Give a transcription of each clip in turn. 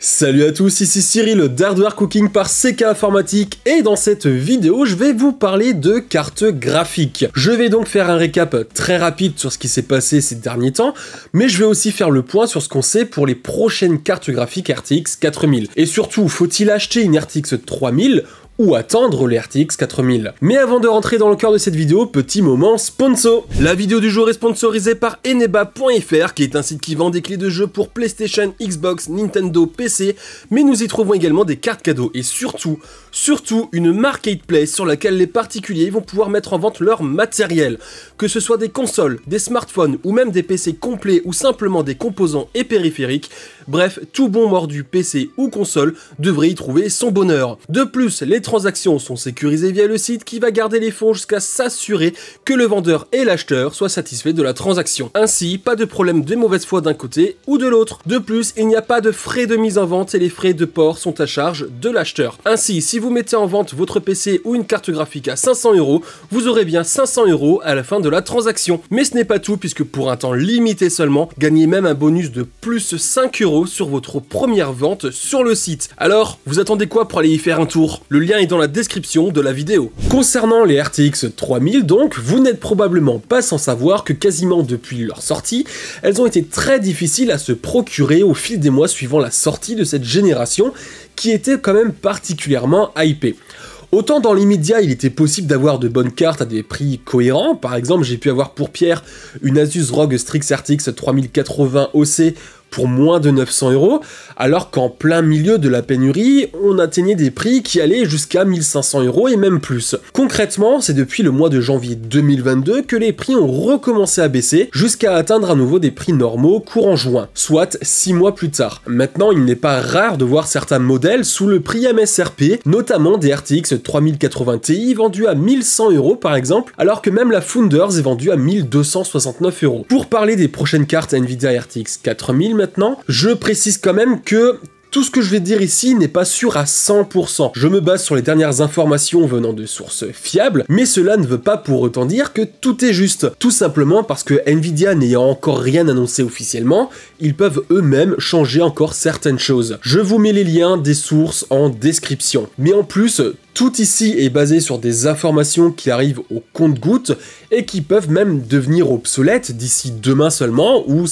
Salut à tous, ici Cyril d'Hardware Cooking par CK Informatique et dans cette vidéo je vais vous parler de cartes graphiques. Je vais donc faire un récap très rapide sur ce qui s'est passé ces derniers temps, mais je vais aussi faire le point sur ce qu'on sait pour les prochaines cartes graphiques RTX 4000. Et surtout, faut-il acheter une RTX 3000 ou attendre les RTX 4000. Mais avant de rentrer dans le cœur de cette vidéo, petit moment sponsor La vidéo du jour est sponsorisée par Eneba.fr qui est un site qui vend des clés de jeu pour PlayStation, Xbox, Nintendo, PC, mais nous y trouvons également des cartes cadeaux et surtout Surtout une marketplace sur laquelle les particuliers vont pouvoir mettre en vente leur matériel. Que ce soit des consoles, des smartphones ou même des PC complets ou simplement des composants et périphériques, bref, tout bon mordu PC ou console devrait y trouver son bonheur. De plus, les transactions sont sécurisées via le site qui va garder les fonds jusqu'à s'assurer que le vendeur et l'acheteur soient satisfaits de la transaction. Ainsi, pas de problème de mauvaise foi d'un côté ou de l'autre. De plus, il n'y a pas de frais de mise en vente et les frais de port sont à charge de l'acheteur. Ainsi, mettez en vente votre PC ou une carte graphique à 500 euros, vous aurez bien 500 euros à la fin de la transaction. Mais ce n'est pas tout puisque pour un temps limité seulement, gagnez même un bonus de plus 5 euros sur votre première vente sur le site. Alors, vous attendez quoi pour aller y faire un tour Le lien est dans la description de la vidéo. Concernant les RTX 3000 donc, vous n'êtes probablement pas sans savoir que quasiment depuis leur sortie, elles ont été très difficiles à se procurer au fil des mois suivant la sortie de cette génération qui était quand même particulièrement hypé. Autant dans l'immédiat, il était possible d'avoir de bonnes cartes à des prix cohérents. Par exemple, j'ai pu avoir pour Pierre une Asus ROG Strix RTX 3080 OC pour moins de 900 euros, alors qu'en plein milieu de la pénurie, on atteignait des prix qui allaient jusqu'à 1500 euros et même plus. Concrètement, c'est depuis le mois de janvier 2022 que les prix ont recommencé à baisser jusqu'à atteindre à nouveau des prix normaux courant juin, soit 6 mois plus tard. Maintenant, il n'est pas rare de voir certains modèles sous le prix MSRP, notamment des RTX 3080 Ti vendus à 1100 euros par exemple, alors que même la Founders est vendue à 1269 euros. Pour parler des prochaines cartes Nvidia RTX 4000, maintenant. Je précise quand même que tout ce que je vais dire ici n'est pas sûr à 100%. Je me base sur les dernières informations venant de sources fiables, mais cela ne veut pas pour autant dire que tout est juste. Tout simplement parce que Nvidia n'ayant encore rien annoncé officiellement, ils peuvent eux-mêmes changer encore certaines choses. Je vous mets les liens des sources en description. Mais en plus, tout ici est basé sur des informations qui arrivent au compte-gouttes et qui peuvent même devenir obsolètes d'ici demain seulement ou,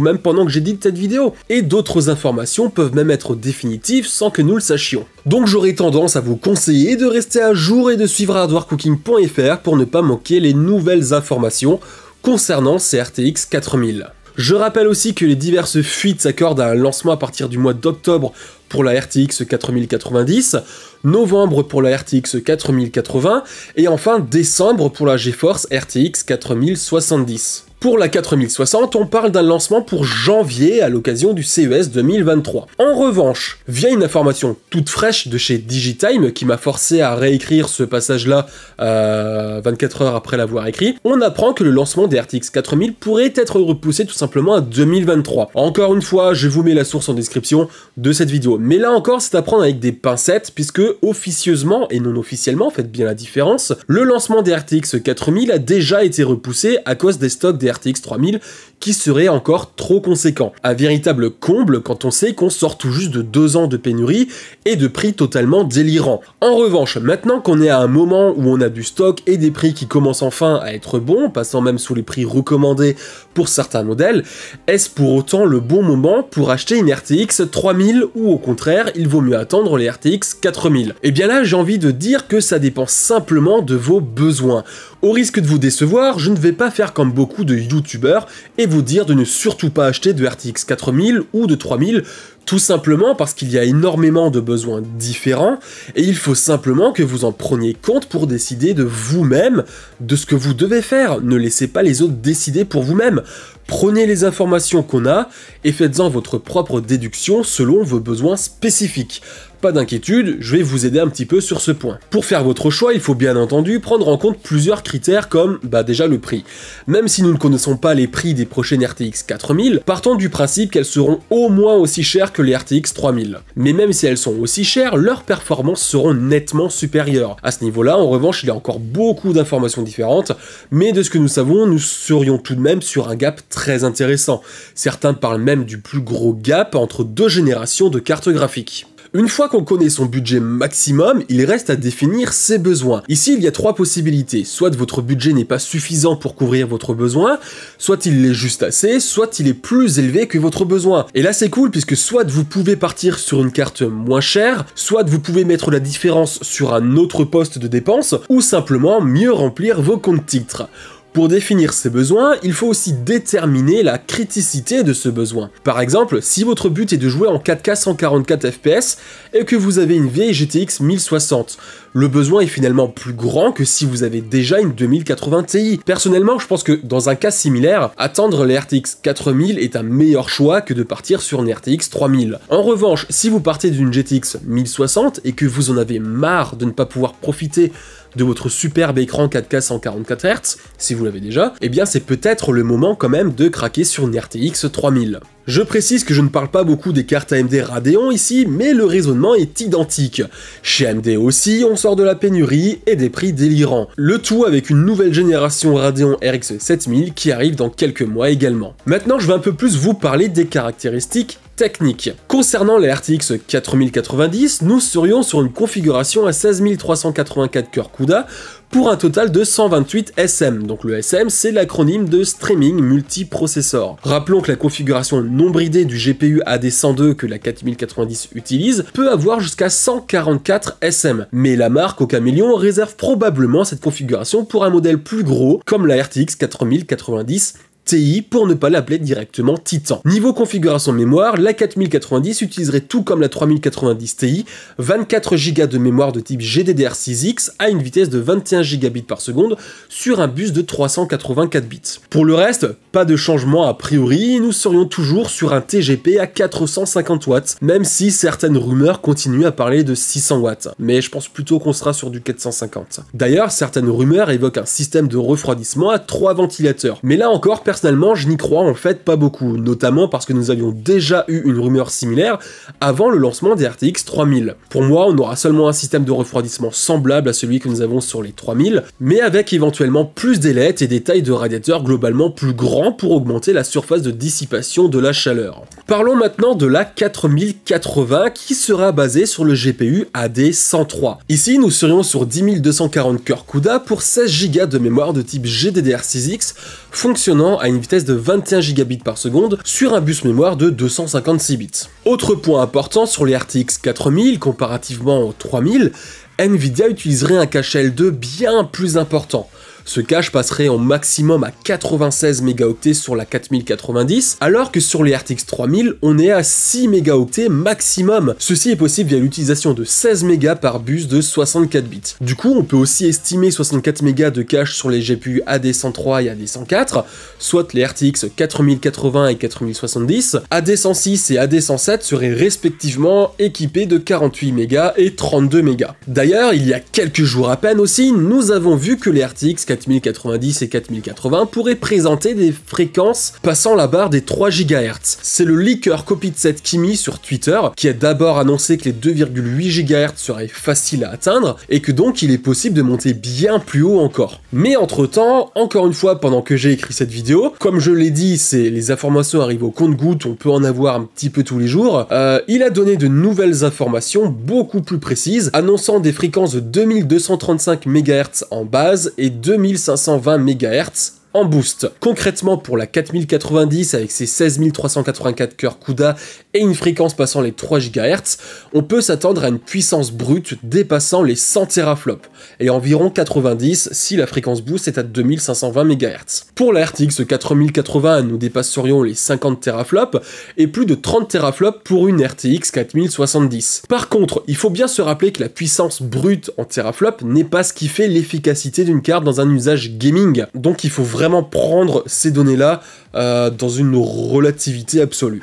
même pendant que j'édite cette vidéo. Et d'autres informations peuvent même être définitives sans que nous le sachions. Donc j'aurais tendance à vous conseiller de rester à jour et de suivre hardwarecooking.fr pour ne pas manquer les nouvelles informations concernant CRTX 4000. Je rappelle aussi que les diverses fuites s'accordent à un lancement à partir du mois d'octobre pour la RTX 4090, novembre pour la RTX 4080 et enfin décembre pour la GeForce RTX 4070. Pour la 4060, on parle d'un lancement pour janvier à l'occasion du CES 2023. En revanche, via une information toute fraîche de chez Digitime qui m'a forcé à réécrire ce passage-là 24 euh, heures après l'avoir écrit, on apprend que le lancement des RTX 4000 pourrait être repoussé tout simplement à 2023. Encore une fois, je vous mets la source en description de cette vidéo. Mais là encore, c'est à prendre avec des pincettes puisque officieusement et non officiellement, faites bien la différence, le lancement des RTX 4000 a déjà été repoussé à cause des stocks des RTX 3000 qui serait encore trop conséquent. Un véritable comble quand on sait qu'on sort tout juste de deux ans de pénurie et de prix totalement délirants. En revanche, maintenant qu'on est à un moment où on a du stock et des prix qui commencent enfin à être bons, passant même sous les prix recommandés pour certains modèles, est-ce pour autant le bon moment pour acheter une RTX 3000 ou au contraire, il vaut mieux attendre les RTX 4000 Et eh bien là, j'ai envie de dire que ça dépend simplement de vos besoins. Au risque de vous décevoir, je ne vais pas faire comme beaucoup de youtubeur et vous dire de ne surtout pas acheter de RTX 4000 ou de 3000 tout simplement parce qu'il y a énormément de besoins différents et il faut simplement que vous en preniez compte pour décider de vous-même de ce que vous devez faire. Ne laissez pas les autres décider pour vous-même. Prenez les informations qu'on a et faites-en votre propre déduction selon vos besoins spécifiques. Pas d'inquiétude, je vais vous aider un petit peu sur ce point. Pour faire votre choix, il faut bien entendu prendre en compte plusieurs critères comme bah déjà le prix. Même si nous ne connaissons pas les prix des prochaines RTX 4000, partons du principe qu'elles seront au moins aussi chères que les RTX 3000. Mais même si elles sont aussi chères, leurs performances seront nettement supérieures. À ce niveau-là, en revanche, il y a encore beaucoup d'informations différentes, mais de ce que nous savons, nous serions tout de même sur un gap très intéressant. Certains parlent même du plus gros gap entre deux générations de cartes graphiques. Une fois qu'on connaît son budget maximum, il reste à définir ses besoins. Ici, il y a trois possibilités. Soit votre budget n'est pas suffisant pour couvrir votre besoin, soit il l'est juste assez, soit il est plus élevé que votre besoin. Et là, c'est cool puisque soit vous pouvez partir sur une carte moins chère, soit vous pouvez mettre la différence sur un autre poste de dépense, ou simplement mieux remplir vos comptes titres. Pour définir ses besoins, il faut aussi déterminer la criticité de ce besoin. Par exemple, si votre but est de jouer en 4K 144 FPS et que vous avez une vieille GTX 1060, le besoin est finalement plus grand que si vous avez déjà une 2080 Ti. Personnellement, je pense que dans un cas similaire, attendre les RTX 4000 est un meilleur choix que de partir sur une RTX 3000. En revanche, si vous partez d'une GTX 1060 et que vous en avez marre de ne pas pouvoir profiter de votre superbe écran 4K 144 Hz, si vous l'avez déjà, eh bien c'est peut-être le moment quand même de craquer sur une RTX 3000. Je précise que je ne parle pas beaucoup des cartes AMD Radeon ici, mais le raisonnement est identique. Chez AMD aussi, on sort de la pénurie et des prix délirants. Le tout avec une nouvelle génération Radeon RX 7000 qui arrive dans quelques mois également. Maintenant, je vais un peu plus vous parler des caractéristiques technique. Concernant la RTX 4090, nous serions sur une configuration à 16384 cœurs CUDA pour un total de 128 SM. Donc le SM, c'est l'acronyme de Streaming Multiprocessor. Rappelons que la configuration non bridée du GPU AD102 que la 4090 utilise peut avoir jusqu'à 144 SM. Mais la marque au camélion réserve probablement cette configuration pour un modèle plus gros comme la RTX 4090 TI pour ne pas l'appeler directement Titan. Niveau configuration mémoire, la 4090 utiliserait tout comme la 3090 Ti 24 Go de mémoire de type GDDR6X à une vitesse de 21 gigabits par seconde sur un bus de 384 bits. Pour le reste, pas de changement a priori, nous serions toujours sur un TGP à 450 watts, même si certaines rumeurs continuent à parler de 600 watts, mais je pense plutôt qu'on sera sur du 450. D'ailleurs, certaines rumeurs évoquent un système de refroidissement à 3 ventilateurs, mais là encore, personnellement, je n'y crois en fait pas beaucoup, notamment parce que nous avions déjà eu une rumeur similaire avant le lancement des RTX 3000. Pour moi, on aura seulement un système de refroidissement semblable à celui que nous avons sur les 3000, mais avec éventuellement plus d'ailettes et des tailles de radiateurs globalement plus grands pour augmenter la surface de dissipation de la chaleur. Parlons maintenant de la 4080 qui sera basée sur le GPU AD103. Ici, nous serions sur 10240 cœurs CUDA pour 16 Go de mémoire de type GDDR6X fonctionnant à une vitesse de 21 gigabits par seconde sur un bus mémoire de 256 bits. Autre point important sur les RTX 4000 comparativement aux 3000, Nvidia utiliserait un cache L2 bien plus important, ce cache passerait en maximum à 96 mégaoctets sur la 4090, alors que sur les RTX 3000, on est à 6 mégaoctets maximum. Ceci est possible via l'utilisation de 16 mégas par bus de 64 bits. Du coup, on peut aussi estimer 64 mégas de cache sur les GPU AD103 et AD104, soit les RTX 4080 et 4070. AD106 et AD107 seraient respectivement équipés de 48 mégas et 32 mégas. D'ailleurs, il y a quelques jours à peine aussi, nous avons vu que les RTX 4090 et 4080 pourraient présenter des fréquences passant la barre des 3 GHz. C'est le leaker copie de cette Kimi sur Twitter qui a d'abord annoncé que les 2,8 GHz seraient faciles à atteindre et que donc il est possible de monter bien plus haut encore. Mais entre temps, encore une fois, pendant que j'ai écrit cette vidéo, comme je l'ai dit, c'est les informations arrivent au compte-goutte, on peut en avoir un petit peu tous les jours. Euh, il a donné de nouvelles informations beaucoup plus précises, annonçant des fréquences de 2235 MHz en base et de 2520 MHz en boost. Concrètement, pour la 4090 avec ses 16384 cœurs CUDA et une fréquence passant les 3 GHz, on peut s'attendre à une puissance brute dépassant les 100 teraflops et environ 90 si la fréquence boost est à 2520 MHz. Pour la RTX 4080, nous dépasserions les 50 teraflops et plus de 30 teraflops pour une RTX 4070. Par contre, il faut bien se rappeler que la puissance brute en teraflops n'est pas ce qui fait l'efficacité d'une carte dans un usage gaming, donc il faut vraiment vraiment prendre ces données-là euh, dans une relativité absolue.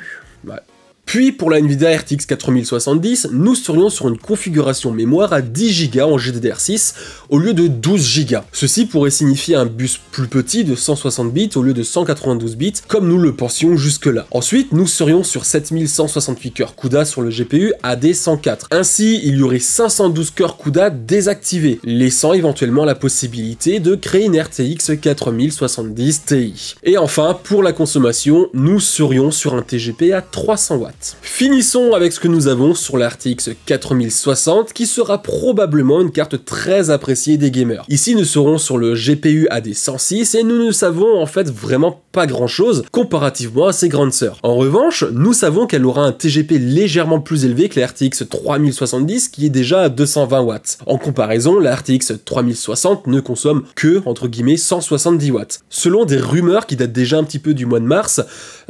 Puis pour la Nvidia RTX 4070, nous serions sur une configuration mémoire à 10 Go en GDDR6 au lieu de 12 Go. Ceci pourrait signifier un bus plus petit de 160 bits au lieu de 192 bits comme nous le pensions jusque-là. Ensuite, nous serions sur 7168 cœurs CUDA sur le GPU AD104. Ainsi, il y aurait 512 cœurs CUDA désactivés, laissant éventuellement la possibilité de créer une RTX 4070 Ti. Et enfin, pour la consommation, nous serions sur un TGP à 300 watts. Finissons avec ce que nous avons sur la RTX 4060 qui sera probablement une carte très appréciée des gamers. Ici nous serons sur le GPU AD106 et nous ne savons en fait vraiment pas grand chose comparativement à ses grandes sœurs. En revanche, nous savons qu'elle aura un TGP légèrement plus élevé que la RTX 3070 qui est déjà à 220 watts. En comparaison, la RTX 3060 ne consomme que entre guillemets 170 watts. Selon des rumeurs qui datent déjà un petit peu du mois de mars,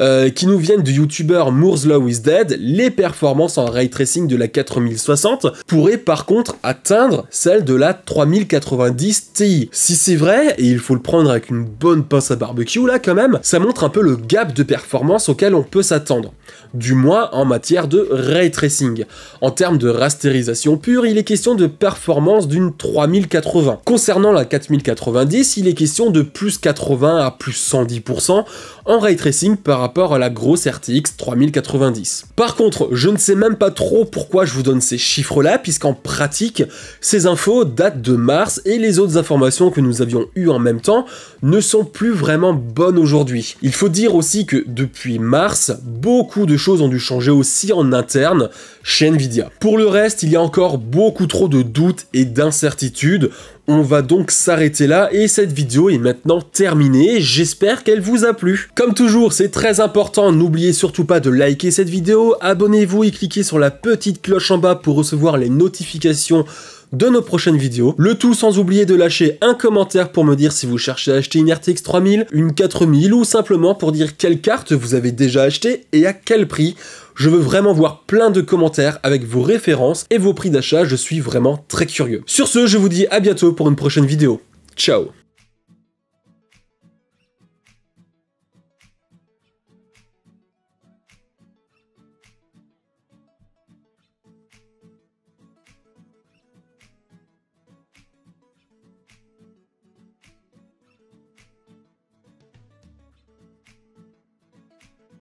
euh, qui nous viennent du youtubeur Moore's Dead, les performances en ray tracing de la 4060 pourraient par contre atteindre celles de la 3090 Ti. Si c'est vrai, et il faut le prendre avec une bonne pince à barbecue là quand même, ça montre un peu le gap de performance auquel on peut s'attendre, du moins en matière de ray tracing. En termes de rasterisation pure, il est question de performance d'une 3080. Concernant la 4090, il est question de plus 80 à plus 110% en ray tracing par rapport à la grosse RTX 3090. Par contre, je ne sais même pas trop pourquoi je vous donne ces chiffres-là, puisqu'en pratique, ces infos datent de mars et les autres informations que nous avions eues en même temps ne sont plus vraiment bonnes aujourd'hui. Il faut dire aussi que depuis mars, beaucoup de choses ont dû changer aussi en interne chez Nvidia. Pour le reste, il y a encore beaucoup trop de doutes et d'incertitudes. On va donc s'arrêter là et cette vidéo est maintenant terminée. J'espère qu'elle vous a plu. Comme toujours, c'est très important. N'oubliez surtout pas de liker cette vidéo, abonnez-vous et cliquez sur la petite cloche en bas pour recevoir les notifications de nos prochaines vidéos. Le tout sans oublier de lâcher un commentaire pour me dire si vous cherchez à acheter une RTX 3000, une 4000 ou simplement pour dire quelle carte vous avez déjà acheté et à quel prix. Je veux vraiment voir plein de commentaires avec vos références et vos prix d'achat, je suis vraiment très curieux. Sur ce, je vous dis à bientôt pour une prochaine vidéo. Ciao